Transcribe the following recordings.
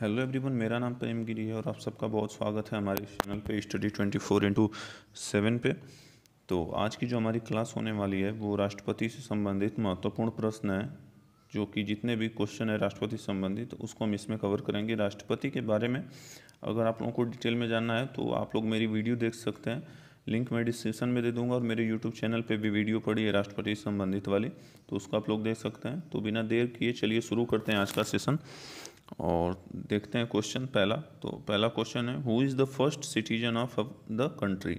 hello everyone मेरा नाम प्रेम गिरी है और आप सबका बहुत स्वागत है हमारे चैनल पे study twenty four into seven पे तो आज की जो हमारी क्लास होने वाली है वो राष्ट्रपति से संबंधित महत्वपूर्ण प्रश्न है जो कि जितने भी क्वेश्चन है राष्ट्रपति से संबंधित उसको हम इसमें कवर करेंगे राष्ट्रपति के बारे में अगर आप लोगों को डिटेल में जानना है तो आप लोग मेरी वीडियो देख सकते हैं लिंक मैं डिस्क्रिप्शन में दे दूंगा और मेरे यूट्यूब चैनल पे भी वीडियो पड़ी है राष्ट्रपति से संबंधित वाली तो उसको आप लोग देख सकते हैं तो बिना देर किए चलिए शुरू करते हैं आज का सेशन और देखते हैं क्वेश्चन पहला तो पहला क्वेश्चन है who is the first citizen of the country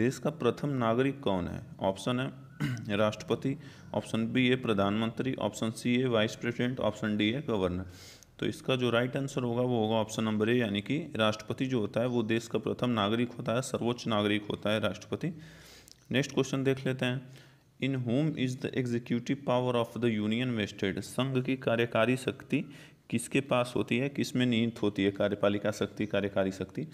देश का प्रथम नागरिक कौन है ऑप्शन है राष्ट्रपति ऑप्शन बी है प्रधानमंत्री ऑप्शन सी है वाइस प्रेसिडेंट ऑप्शन डी है गवर्नर तो इसका जो राइट आंसर होगा वो होगा ऑप्शन नंबर ए यानी कि राष्ट्रपति जो होता है वो देश का प्रथम नागरिक होता है सर्वोच्च नागरिक होता है राष्ट्रपति नेक्स्ट क्वेश्चन देख लेते हैं in whom is the executive power of the union vested संघ की कार्यकारी शक्ति किसके पास होती है किस में होती है कार्यपालिका शक्ति कार्यकारी शक्ति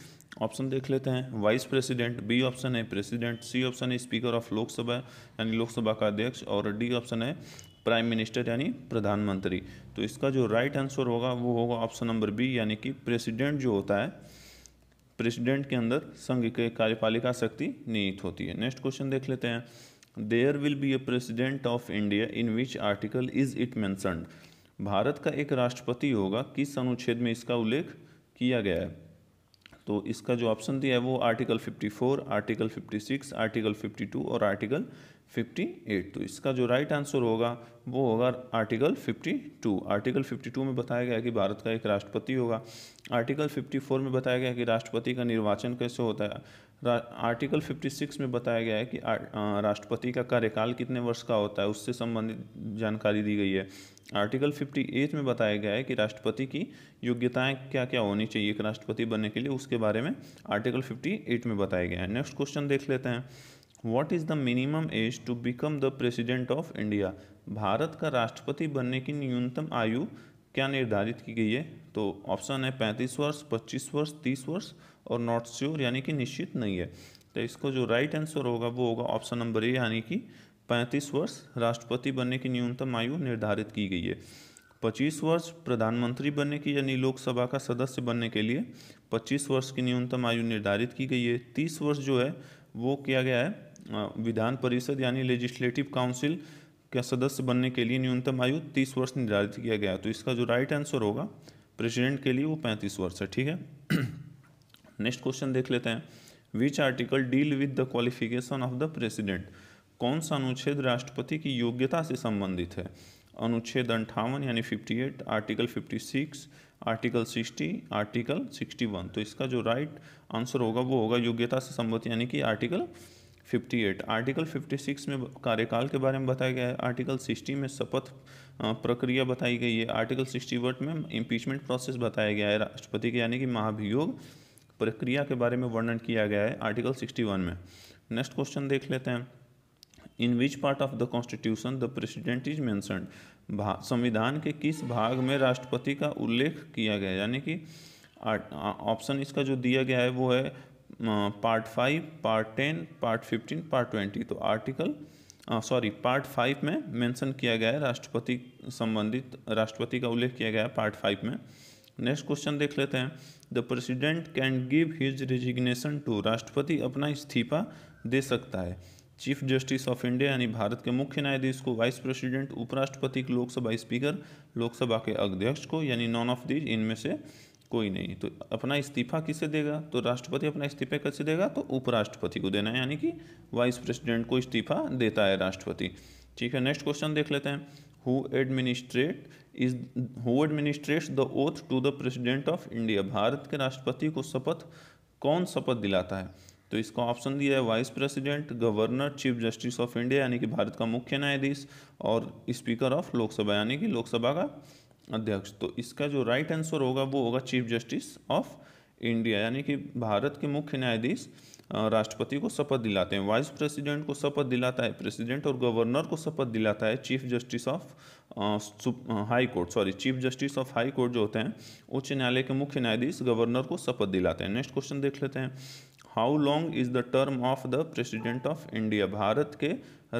ऑप्शन देख लेते हैं वाइस प्रेसिडेंट बी ऑप्शन है प्रेसिडेंट सी ऑप्शन है स्पीकर ऑफ लोकसभा यानी लोकसभा का अध्यक्ष और डी ऑप्शन है प्राइम मिनिस्टर यानी प्रधानमंत्री तो इसका जो राइट आंसर होगा वो होगा ऑप्शन नंबर बी यानी कि प्रेसिडेंट जो होता है प्रेसिडेंट के अंदर संघ के कार्यपालिका शक्ति नियुक्त होती है नेक्स्ट क्वेश्चन देख लेते हैं there will be a president of India in which article is it mentioned Bharat का एक राष्ट्रपति होगा किस अनुच्छेद में इसका उल्लेख किया गया है तो इसका जो ऑप्शन दिया है वो आर्टिकल 54, आर्टिकल 56, आर्टिकल 52 और आर्टिकल 58 तो इसका जो राइट आंसर होगा वो होगा आर्टिकल 52 आर्टिकल 52 में बताया गया है कि भारत का एक राष्ट्रपति होगा आर्टिकल 54 में बताया गया कि राष्ट्रपति का निर्वाचन कैसे होता है आर्टिकल 56 में बताया गया है कि राष्ट्रपति का कार्यकाल कितने वर्ष का होता है उससे संबंधित जानकारी दी गई है आर्टिकल 58 में बताया गया है कि राष्ट्रपति की योग्यताएं क्या क्या होनी चाहिए एक राष्ट्रपति बनने के लिए उसके बारे में आर्टिकल 58 में बताया गया है नेक्स्ट क्वेश्चन देख लेते हैं what is the minimum age to become the president of India Bharat का राष्ट्रपति बनने की न्यूनतम आयु क्या निर्धारित की गई है तो ऑप्शन है पैंतीस वर्ष पच्चीस वर्ष तीस वर्ष और नॉट श्योर यानी कि निश्चित नहीं है तो इसको जो राइट आंसर होगा वो होगा ऑप्शन नंबर ए यानी कि पैंतीस वर्ष राष्ट्रपति बनने की न्यूनतम आयु निर्धारित की गई है पच्चीस वर्ष प्रधानमंत्री बनने की यानी लोकसभा का सदस्य बनने के लिए पच्चीस वर्ष की न्यूनतम आयु निर्धारित की गई है तीस वर्ष जो है वो किया गया है विधान परिषद यानी लेजिस्लेटिव काउंसिल का सदस्य बनने के लिए न्यूनतम आयु तीस वर्ष निर्धारित किया गया तो इसका जो राइट आंसर होगा प्रेसिडेंट के लिए वो पैंतीस वर्ष है ठीक है नेक्स्ट क्वेश्चन देख लेते हैं which article deal with the qualification of the president कौन सा अनुच्छेद राष्ट्रपति की योग्यता से संबंधित है अनुच्छेद अंठावन यानी 58, आर्टिकल 56, आर्टिकल 60, आर्टिकल 61 तो इसका जो राइट आंसर होगा वो होगा योग्यता से संबंधित यानी कि आर्टिकल 58 आर्टिकल 56 में कार्यकाल के बारे में बताया गया है आर्टिकल 60 में शपथ प्रक्रिया बताई गई है आर्टिकल 61 में इम्पीचमेंट प्रोसेस बताया गया है राष्ट्रपति के यानी कि महाभियोग प्रक्रिया के बारे में वर्णन किया गया है आर्टिकल सिक्सटी में नेक्स्ट क्वेश्चन देख लेते हैं in which part of the constitution the president is mention संविधान के किस भाग में राष्ट्रपति का उल्लेख किया गया यानी कि ऑप्शन इसका जो दिया गया है वो है part five part ten part fifteen part twenty तो आर्टिकल सॉरी पार्ट फाइव में मेंशन किया गया है राष्ट्रपति संबंधित राष्ट्रपति का उल्लेख किया गया है पार्ट फाइव में नेक्स्ट क्वेश्चन देख लेते हैं the president can give his resignation to राष्ट्रपति अपना इस्तीफा दे सकता है चीफ जस्टिस ऑफ इंडिया यानी भारत के मुख्य न्यायाधीश को वाइस प्रेसिडेंट उपराष्ट्रपति लोकसभा स्पीकर लोकसभा के अध्यक्ष को यानी नॉन ऑफ दीज इनमें से कोई नहीं तो अपना इस्तीफा किसे देगा तो राष्ट्रपति अपना इस्तीफा कैसे देगा तो उपराष्ट्रपति को देना है यानी कि वाइस प्रेसिडेंट को इस्तीफा देता है राष्ट्रपति ठीक है नेक्स्ट क्वेश्चन देख लेते हैं who administrate is who administrate the oath to the president of India Bharat के राष्ट्रपति को शपथ कौन शपथ दिलाता है तो इसका ऑप्शन दिया है vice president governor chief justice of India यानी कि भारत का मुख्य न्यायाधीश और स्पीकर ऑफ लोकसभा यानी कि लोकसभा का अध्यक्ष तो इसका जो राइट आंसर होगा वो होगा चीफ जस्टिस ऑफ इंडिया यानी कि भारत के मुख्य न्यायाधीश राष्ट्रपति को शपथ दिलाते हैं वाइस प्रेसिडेंट को शपथ दिलाता है प्रेसिडेंट और गवर्नर को शपथ दिलाता है chief justice of high court sorry chief justice of high court जो होते हैं उच्च न्यायालय के मुख्य न्यायाधीश गवर्नर को शपथ दिलाते हैं नेक्स्ट क्वेश्चन देख लेते हैं how long is the term of the president of India Bharat के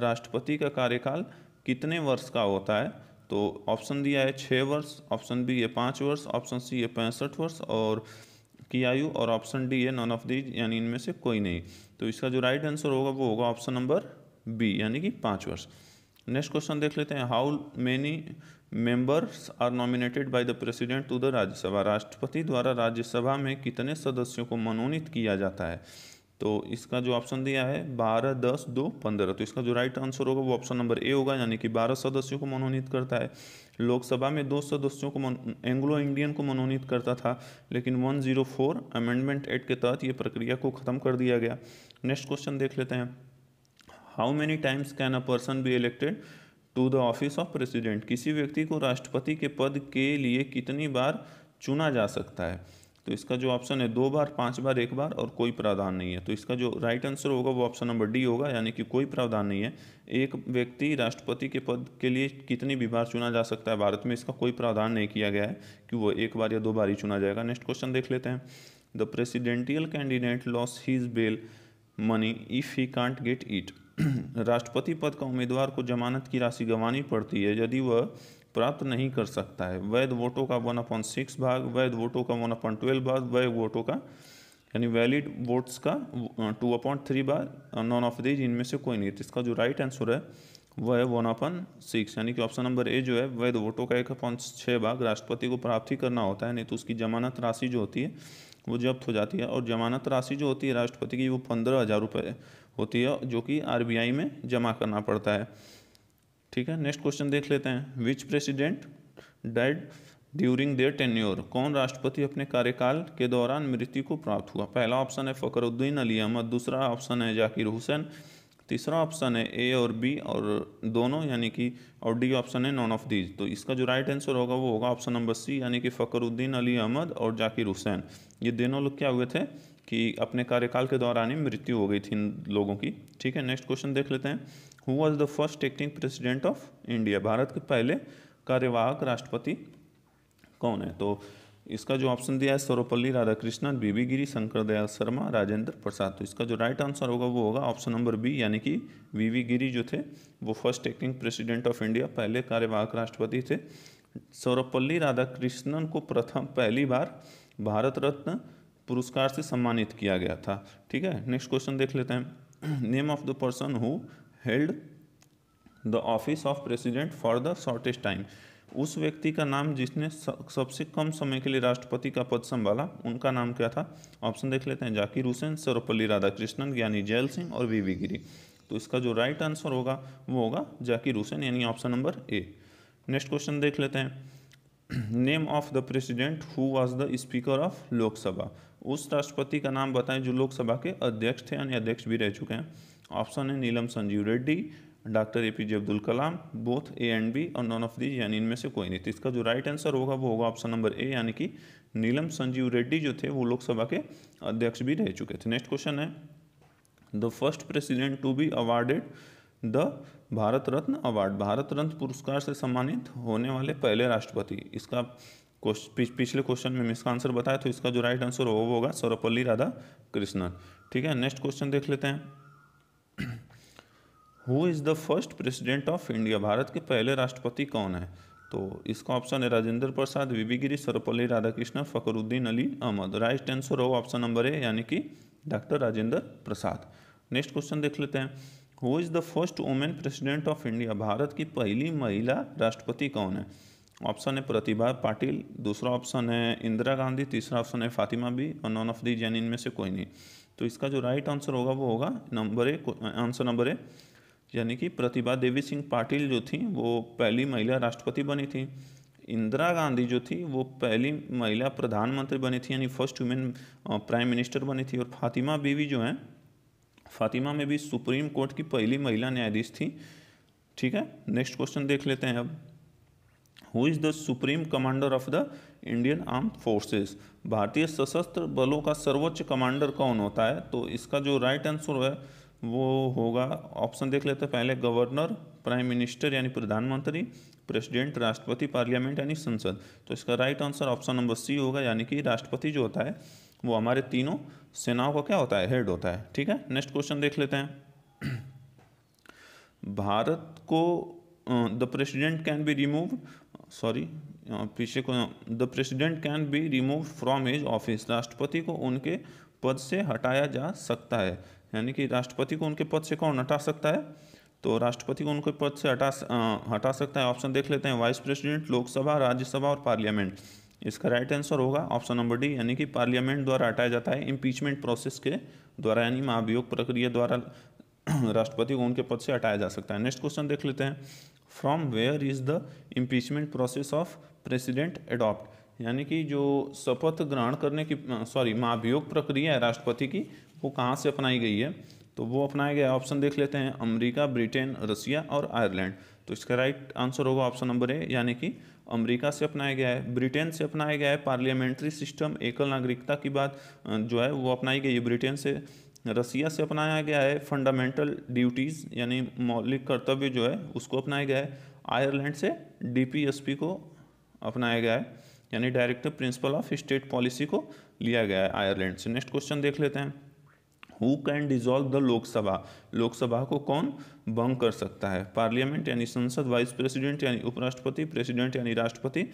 राष्ट्रपति का कार्यकाल कितने वर्ष का होता है तो ऑप्शन दिया है छः वर्ष ऑप्शन बी है पाँच वर्ष ऑप्शन सी है पैंसठ वर्ष और की आयु और ऑप्शन डी है नॉन ऑफ दीज यानी इनमें से कोई नहीं तो इसका जो राइट आंसर होगा वो होगा ऑप्शन नंबर बी यानी कि पाँच वर्ष नेक्स्ट क्वेश्चन देख लेते हैं how many members are nominated by the president to the Rajya Sabha राष्ट्रपति द्वारा राज्यसभा में कितने सदस्यों को मनोनीत किया जाता है तो इसका जो ऑप्शन दिया है बारह दस दो पंद्रह तो इसका जो राइट आंसर होगा वो ऑप्शन नंबर ए होगा यानी कि बारह सदस्यों को मनोनीत करता है लोकसभा में दो सदस्यों को एंग्लो इंडियन को मनोनीत करता था लेकिन 104 अमेंडमेंट एक्ट के तहत ये प्रक्रिया को ख़त्म कर दिया गया नेक्स्ट क्वेश्चन देख लेते हैं how many times can a person be elected to the office of president किसी व्यक्ति को राष्ट्रपति के पद के लिए कितनी बार चुना जा सकता है तो इसका जो ऑप्शन है दो बार पाँच बार एक बार और कोई प्रावधान नहीं है तो इसका जो राइट आंसर होगा वो ऑप्शन नंबर डी होगा यानी कि कोई प्रावधान नहीं है एक व्यक्ति राष्ट्रपति के पद के लिए कितनी भी बार चुना जा सकता है भारत में इसका कोई प्रावधान नहीं किया गया है कि वो एक बार या दो बार ही चुना जाएगा नेक्स्ट क्वेश्चन देख लेते हैं the presidential candidate loss his bail money if he can't get it राष्ट्रपति पद का उम्मीदवार को जमानत की राशि गंवानी पड़ती है यदि वह प्राप्त नहीं कर सकता है वैध वोटों का वन अपॉइंट सिक्स भाग वैध वोटों का वन अपॉइंट ट्वेल्व भाग वैध वोटों का यानी वैलिड वोट्स का टू अपॉइंट थ्री भाग नॉन ऑफ दीज इनमें से कोई नहीं तो इसका जो राइट आंसर है वह है वन अपन सिक्स यानी कि ऑप्शन नंबर ए जो है वैध वोटों का एक अपॉइंट छः भाग राष्ट्रपति को प्राप्त ही करना होता है नहीं तो उसकी जमानत राशि जो होती है वो जब्त हो जाती है और जमानत राशि जो होती है राष्ट्रपति की वो पंद्रह हज़ार रुपये होती है जो कि आरबीआई में जमा करना पड़ता है ठीक है नेक्स्ट क्वेश्चन देख लेते हैं which president dead during their tenure कौन राष्ट्रपति अपने कार्यकाल के दौरान मृत्यु को प्राप्त हुआ पहला ऑप्शन है फ़करुद्दीन अली अहमद दूसरा ऑप्शन है जाकिर हुसैन तीसरा ऑप्शन है ए और बी और दोनों यानी कि और डी ऑप्शन है नॉन ऑफ दीज तो इसका जो राइट आंसर होगा वो होगा ऑप्शन नंबर सी यानी कि फ़करुद्दीन अली अहमद और जाकिर हुसैन ये दोनों लोग क्या हुए थे कि अपने कार्यकाल के दौरान ही मृत्यु हो गई थी इन लोगों की ठीक है नेक्स्ट क्वेश्चन देख लेते हैं who was the first acting president of India Bharat के पहले कार्यवाहक राष्ट्रपति कौन है तो इसका जो ऑप्शन दिया है सर्वपल्ली राधाकृष्णन बीबी गिरी शंकर दयाल शर्मा राजेंद्र प्रसाद तो इसका जो राइट आंसर होगा वो होगा ऑप्शन नंबर बी यानी कि वीवी गिरी जो थे वो first acting president of India पहले कार्यवाहक राष्ट्रपति थे सर्वपल्ली राधाकृष्णन को प्रथम पहली बार भारत रत्न पुरस्कार से सम्मानित किया गया था ठीक है नेक्स्ट क्वेश्चन देख लेते हैं name of the person who held the office of president for the shortest time उस व्यक्ति का नाम जिसने सबसे कम समय के लिए राष्ट्रपति का पद संभाला उनका नाम क्या था ऑप्शन देख लेते हैं जाकिर हुसैन सर्वपल्ली राधाकृष्णन ज्ञानी जैल सिंह और वी वी गिरी तो इसका जो राइट आंसर होगा वो होगा जाकिर हुसैन यानी option number A next question देख लेते हैं name of the president who was the speaker of Lok Sabha उस राष्ट्रपति का नाम बताएं जो लोकसभा के अध्यक्ष थे यानी अध्यक्ष भी रह चुके हैं ऑप्शन है Neelam Sanjiva Reddy doctor A P J Abdul Kalam both A and B और नॉन ऑफ दी यानी इनमें से कोई नहीं तो इसका जो राइट आंसर होगा वो होगा ऑप्शन नंबर ए यानी कि नीलम संजीव रेड्डी जो थे वो लोकसभा के अध्यक्ष भी रह चुके थे नेक्स्ट क्वेश्चन है the first president to be awarded the Bharat Ratna award Bharat Ratna पुरस्कार से सम्मानित होने वाले पहले राष्ट्रपति इसका पिछले क्वेश्चन में इसका आंसर बताया तो इसका जो राइट आंसर होगा वो होगा सर्वपल्ली राधा कृष्णन ठीक है नेक्स्ट क्वेश्चन देख लेते हैं who is the first president of India Bharat के पहले राष्ट्रपति कौन है तो इसका ऑप्शन है Rajendra Prasad V B Giri Sarvepalli Radhakrishnan Fakhruddin Ali Ahmed right answer हो ऑप्शन नंबर ए यानी कि doctor Rajendra Prasad next question देख लेते हैं who is the first women president of India Bharat की पहली महिला राष्ट्रपति कौन है ऑप्शन है प्रतिभा पाटिल दूसरा ऑप्शन है इंदिरा गांधी तीसरा ऑप्शन है फातिमा बी और नॉन ऑफ दी जैन इनमें से कोई नहीं तो इसका जो राइट आंसर होगा वो होगा number A answer number A यानी कि प्रतिभा देवी सिंह पाटिल जो थी वो पहली महिला राष्ट्रपति बनी थी इंदिरा गांधी जो थी वो पहली महिला प्रधानमंत्री बनी थी यानी फर्स्ट वुमेन प्राइम मिनिस्टर बनी थी और फातिमा बीवी जो हैं फातिमा में भी सुप्रीम कोर्ट की पहली महिला न्यायाधीश थी ठीक है नेक्स्ट क्वेश्चन देख लेते हैं अब who is the supreme commander of the Indian arm forces भारतीय सशस्त्र बलों का सर्वोच्च कमांडर कौन होता है तो इसका जो राइट आंसर है वो होगा ऑप्शन देख लेते पहले गवर्नर प्राइम मिनिस्टर यानी प्रधानमंत्री प्रेसिडेंट राष्ट्रपति पार्लियामेंट यानी संसद तो इसका right answer option number C होगा यानी कि राष्ट्रपति जो होता है वो हमारे तीनों सेनाओं का क्या होता है हेड होता है ठीक है नेक्स्ट क्वेश्चन देख लेते हैं भारत को the president can be remove sorry पीछे को the president can be remove from his office राष्ट्रपति को उनके पद से हटाया जा सकता है यानी कि राष्ट्रपति को उनके पद से कौन हटा सकता है तो राष्ट्रपति को उनके पद से हटा हटा सकता है ऑप्शन देख लेते हैं वाइस प्रेसिडेंट लोकसभा राज्यसभा और पार्लियामेंट इसका राइट आंसर होगा ऑप्शन नंबर डी यानी कि पार्लियामेंट द्वारा हटाया जाता है इम्पीचमेंट प्रोसेस के द्वारा यानी महाभियोग प्रक्रिया द्वारा राष्ट्रपति को उनके पद से हटाया जा सकता है नेक्स्ट क्वेश्चन देख लेते हैं from where is the impeachment process of president adopt यानी कि जो शपथ ग्रहण करने की सॉरी महाभियोग प्रक्रिया है राष्ट्रपति की वो कहाँ से अपनाई गई है तो वो अपनाया गया ऑप्शन देख लेते हैं अमेरिका ब्रिटेन रसिया और आयरलैंड तो इसका राइट आंसर होगा ऑप्शन नंबर ए यानी कि अमेरिका से अपनाया गया है ब्रिटेन से अपनाया गया है पार्लियामेंट्री सिस्टम एकल नागरिकता की बात जो है वो अपनाई गई है ब्रिटेन से रसिया से अपनाया गया है फंडामेंटल ड्यूटीज़ यानी मौलिक कर्तव्य जो है उसको अपनाया गया है आयरलैंड से डी को अपनाया गया है यानी director principal of state policy को लिया गया है आयरलैंड से नेक्स्ट क्वेश्चन देख लेते हैं who can dissolve the Lok Sabha Lok Sabha को कौन भंग कर सकता है पार्लियामेंट यानी संसद वाइस प्रेसिडेंट यानी उपराष्ट्रपति प्रेसिडेंट यानी राष्ट्रपति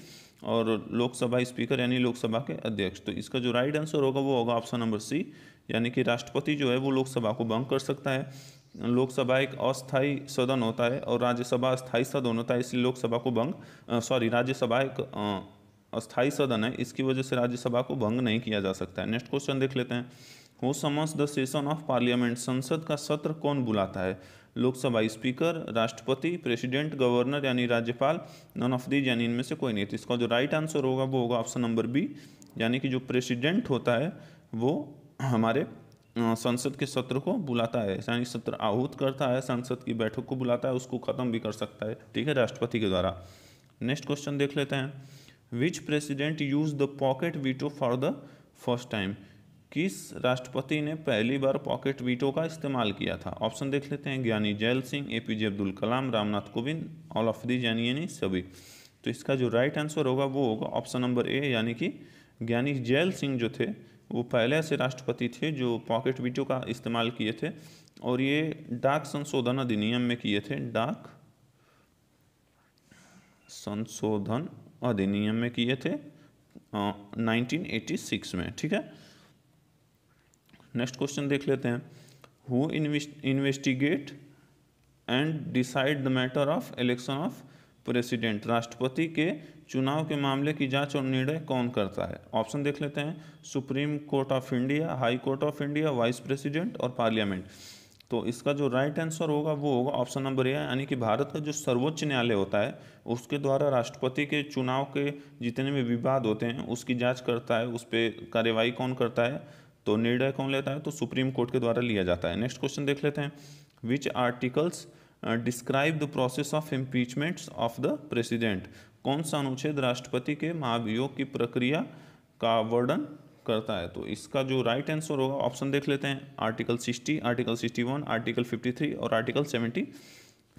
और लोकसभा स्पीकर यानी लोकसभा के अध्यक्ष तो इसका जो राइट आंसर होगा वो होगा ऑप्शन नंबर सी यानी कि राष्ट्रपति जो है वो लोकसभा को भंग कर सकता है लोकसभा एक अस्थायी सदन होता है और राज्यसभा अस्थायी सदन होता है इसलिए लोकसभा को भंग सॉरी राज्यसभा एक अस्थायी सदन है इसकी वजह से राज्यसभा को भंग नहीं किया जा सकता है नेक्स्ट क्वेश्चन देख लेते हैं who summons the session of parliament संसद का सत्र कौन बुलाता है लोकसभा स्पीकर राष्ट्रपति प्रेसिडेंट गवर्नर यानी राज्यपाल नन ऑफ दीज यानी इनमें से कोई नहीं तो इसका जो राइट आंसर होगा वो होगा ऑप्शन नंबर बी यानी कि जो प्रेसिडेंट होता है वो हमारे संसद के सत्र को बुलाता है यानी सत्र आहूत करता है संसद की बैठक को बुलाता है उसको ख़त्म भी कर सकता है ठीक है राष्ट्रपति के द्वारा नेक्स्ट क्वेश्चन देख लेते हैं which president use the pocket veto for the first time किस राष्ट्रपति ने पहली बार पॉकेट वीटो का इस्तेमाल किया था ऑप्शन देख लेते हैं Giani Zail Singh A P J Abdul Kalam Ramnath Kovind all of the जैन यानी सभी तो इसका जो राइट आंसर होगा वो होगा ऑप्शन नंबर ए यानी कि ज्ञानी जैल सिंह जो थे वो पहले ऐसे राष्ट्रपति थे जो पॉकेट वीटो का इस्तेमाल किए थे और ये डाक संशोधन अधिनियम में किए थे डाक संशोधन अधिनियम में किए थे एटी सिक्स में ठीक है नेक्स्ट क्वेश्चन देख लेते हैं who investigate and decide the matter of election of president राष्ट्रपति के चुनाव के मामले की जांच और निर्णय कौन करता है ऑप्शन देख लेते हैं supreme court of India high court of India vice president और पार्लियामेंट तो इसका जो राइट आंसर होगा वो होगा ऑप्शन नंबर ए यानी कि भारत का जो सर्वोच्च न्यायालय होता है उसके द्वारा राष्ट्रपति के चुनाव के जितने भी विवाद होते हैं उसकी जांच करता है उस पर कार्यवाही कौन करता है तो निर्णय कौन लेता है तो सुप्रीम कोर्ट के द्वारा लिया जाता है नेक्स्ट क्वेश्चन देख लेते हैं which articles describe the process of impeachments of the president कौन सा अनुच्छेद राष्ट्रपति के महाभियोग की प्रक्रिया का वर्णन करता है तो इसका जो राइट आंसर होगा ऑप्शन देख लेते हैं आर्टिकल 60, आर्टिकल 61, आर्टिकल 53 और आर्टिकल सेवेंटी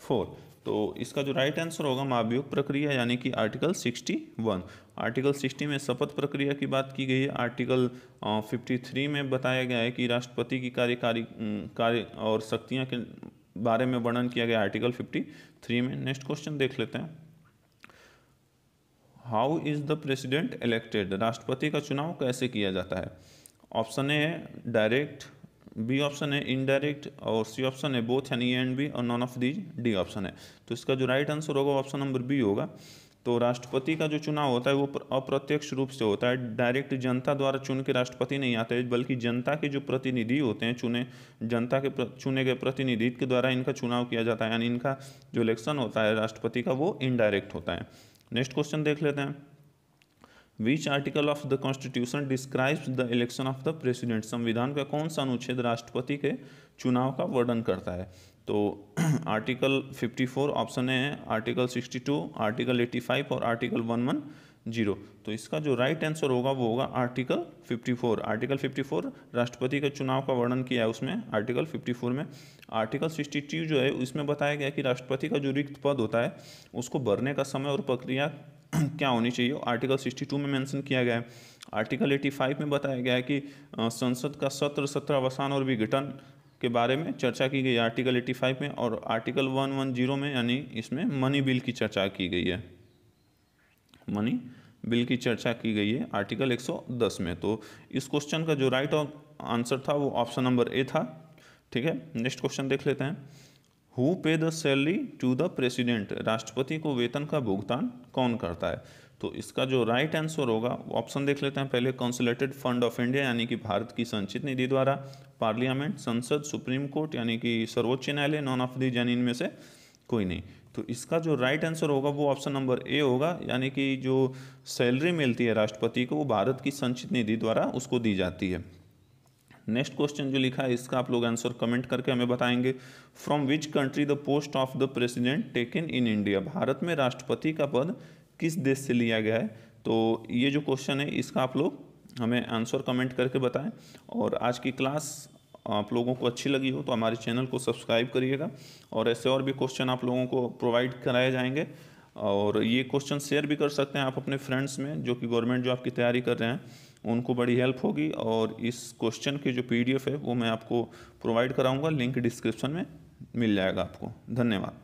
फोर तो इसका जो राइट आंसर होगा महाभियोग प्रक्रिया यानी कि आर्टिकल 61 आर्टिकल 60 में शपथ प्रक्रिया की बात की गई है आर्टिकल 53 में बताया गया है कि राष्ट्रपति की कार्यकारी कार्य और शक्तियाँ के बारे में वर्णन किया गया आर्टिकल 53 में नेक्स्ट क्वेश्चन देख लेते हैं how is the president elected राष्ट्रपति का चुनाव कैसे किया जाता है ऑप्शन ए है डायरेक्ट बी ऑप्शन है इनडायरेक्ट और सी ऑप्शन है बोथ यानी ए एंड बी और none of these D option है तो इसका जो राइट आंसर होगा ऑप्शन नंबर बी होगा तो राष्ट्रपति का जो चुनाव होता है वो अप्रत्यक्ष रूप से होता है डायरेक्ट जनता द्वारा चुन के राष्ट्रपति नहीं आते बल्कि जनता के जो प्रतिनिधि होते हैं चुने जनता के चुने गए प्रतिनिधित्व के द्वारा इनका चुनाव किया जाता है यानी इनका जो इलेक्शन होता है राष्ट्रपति का वो इनडायरेक्ट होता है नेक्स्ट क्वेश्चन देख लेते हैं which article of the constitution describes the election of the president संविधान का कौन सा अनुच्छेद राष्ट्रपति के चुनाव का वर्णन करता है तो आर्टिकल 54 ऑप्शन ए है आर्टिकल 62 आर्टिकल 85 और आर्टिकल 110 तो इसका जो राइट आंसर होगा वो होगा आर्टिकल 54 आर्टिकल 54 राष्ट्रपति के चुनाव का वर्णन किया है उसमें आर्टिकल 54 में आर्टिकल 62 जो है उसमें बताया गया कि राष्ट्रपति का जो रिक्त पद होता है उसको भरने का समय और प्रक्रिया क्या होनी चाहिए आर्टिकल 62 में मेंशन किया गया है आर्टिकल 85 में बताया गया है कि संसद का सत्र सत्र अवसान और विघटन के बारे में चर्चा की गई है आर्टिकल 85 में और आर्टिकल 110 में यानी इसमें मनी बिल की चर्चा की गई है मनी बिल की चर्चा की गई है आर्टिकल 110 में तो इस क्वेश्चन का जो राइट आंसर था वो ऑप्शन नंबर ए था ठीक है नेक्स्ट क्वेश्चन देख लेते हैं who pay the salary to the president राष्ट्रपति को वेतन का भुगतान कौन करता है तो इसका जो राइट right आंसर होगा ऑप्शन देख लेते हैं पहले कंसुलेटेड फंड ऑफ इंडिया यानी कि भारत की संचित निधि द्वारा पार्लियामेंट संसद सुप्रीम कोर्ट यानी कि सर्वोच्च न्यायालय नॉन ऑफ दी जैन इनमें से कोई नहीं तो इसका जो राइट right आंसर होगा वो ऑप्शन नंबर ए होगा यानी कि जो सैलरी मिलती है राष्ट्रपति को वो भारत की संचित निधि द्वारा उसको दी जाती है नेक्स्ट क्वेश्चन जो लिखा है इसका आप लोग आंसर कमेंट करके हमें बताएंगे from which country the post of the president taken in India Bharat में राष्ट्रपति का पद किस देश से लिया गया है तो ये जो क्वेश्चन है इसका आप लोग हमें आंसर कमेंट करके बताएं और आज की क्लास आप लोगों को अच्छी लगी हो तो हमारे चैनल को सब्सक्राइब करिएगा और ऐसे और भी क्वेश्चन आप लोगों को प्रोवाइड कराए जाएंगे और ये क्वेश्चन शेयर भी कर सकते हैं आप अपने फ्रेंड्स में जो कि गवर्नमेंट जॉब की तैयारी कर रहे हैं उनको बड़ी हेल्प होगी और इस क्वेश्चन की जो पीडीएफ है वो मैं आपको प्रोवाइड कराऊंगा लिंक डिस्क्रिप्शन में मिल जाएगा आपको धन्यवाद